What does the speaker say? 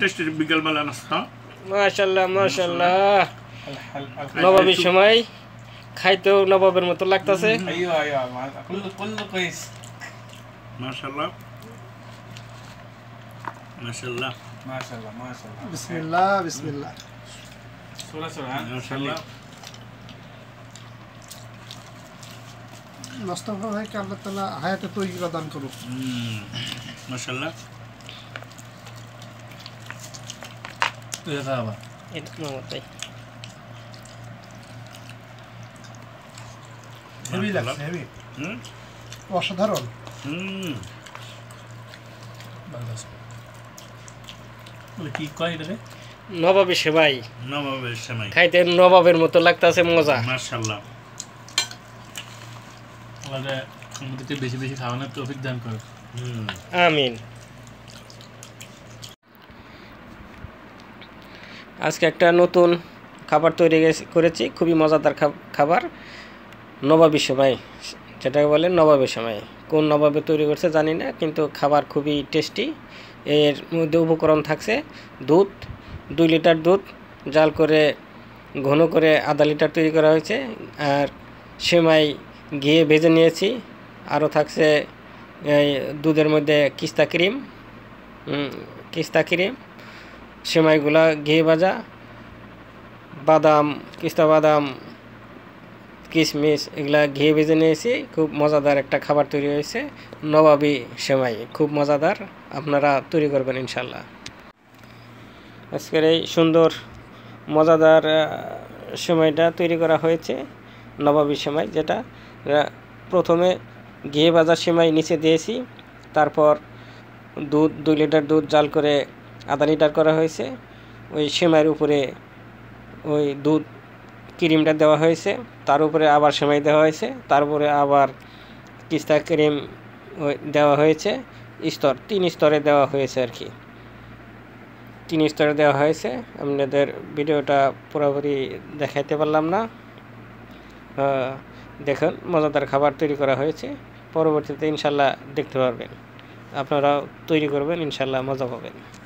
টেস্টের বিকালবেলা নাস্তা মাশাল্লাহ মাশাল্লাহ নবাবের সময় খাইতেও নবাবের মতো লাগতেছে মাশাল্লাহ মাশাল্লাহ মাশাল্লাহ মাশাল্লাহ বিসমিল্লাহ বিসমিল্লাহ সোলা সোলা হ্যাঁ? মাশাল্লাহ মোস্তফা ভাইকে আল্লাহ তালা হায়াতে তৈরি দান করুক মাসাল্লাহ Что рава? Это ну вот হেভি লাগছে হেভি অসাধারণ কি কয় রে নবাবের সেবাই নবাবের সেবাই খাইতে নবাবের মতো লাগতাছে মজা মাশাআল্লাহ আমাদেরকে বেশি বেশি খাওয়ানোর তৌফিক দান করো আমিন আজকে একটা নতুন খাবার তৈরি করেছি খুবই মজাদার খাবার নবাবী সময় যেটাকে বলে নবাবী সময় কোন নবাবে তৈরি করছে জানি না কিন্তু খাবার খুবই টেস্টি এর মধ্যে উপকরণ থাকছে দুধ দুই লিটার দুধ জাল করে ঘন করে আধা লিটার তৈরি করা হয়েছে আর সেমাই গিয়ে ভেজে নিয়েছি আরও থাকছে দুধের মধ্যে কিস্তা ক্রিম কিস্তা ক্রিম সেমাইগুলা ঘিয়ে ভাজা বাদাম কিস্তা বাদাম কিশমিশ এগুলা ঘিয়ে ভেজে নিয়েছি খুব মজাদার একটা খাবার তৈরি হয়েছে নবাবি সেমাই খুব মজাদার আপনারা তৈরি করবেন ইনশাল্লাহ আজকের এই সুন্দর মজাদার সেমাইটা তৈরি করা হয়েছে নবাবি সেমাই যেটা প্রথমে ঘিয়ে ভাজা সেমাই নিচে দিয়েছি তারপর দুধ দুই লিটার দুধ জাল করে আদানিটার করা হয়েছে ওই সেমাইয়ের উপরে ওই দুধ ক্রিমটা দেওয়া হয়েছে তার উপরে আবার সেমাই দেওয়া হয়েছে তারপরে আবার কিস্তা ক্রিম দেওয়া হয়েছে স্তর তিন স্তরে দেওয়া হয়েছে আর কি তিন স্তরে দেওয়া হয়েছে আপনাদের ভিডিওটা পুরোপুরি দেখাইতে পারলাম না দেখুন মজাদার খাবার তৈরি করা হয়েছে পরবর্তীতে ইনশাল্লাহ দেখতে পারবেন আপনারাও তৈরি করবেন ইনশাল্লাহ মজা পাবেন